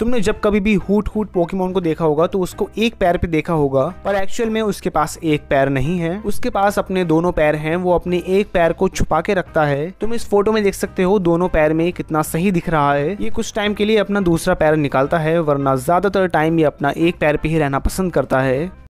तुमने जब कभी भी हूट हूट पोकेमोन को देखा होगा तो उसको एक पैर पे देखा होगा पर एक्चुअल में उसके पास एक पैर नहीं है उसके पास अपने दोनों पैर हैं वो अपने एक पैर को छुपा के रखता है तुम इस फोटो में देख सकते हो दोनों पैर में कितना सही दिख रहा है ये कुछ टाइम के लिए अपना दूसरा पैर निकालता है वरना ज्यादातर टाइम ये अपना एक पैर पे ही रहना पसंद करता है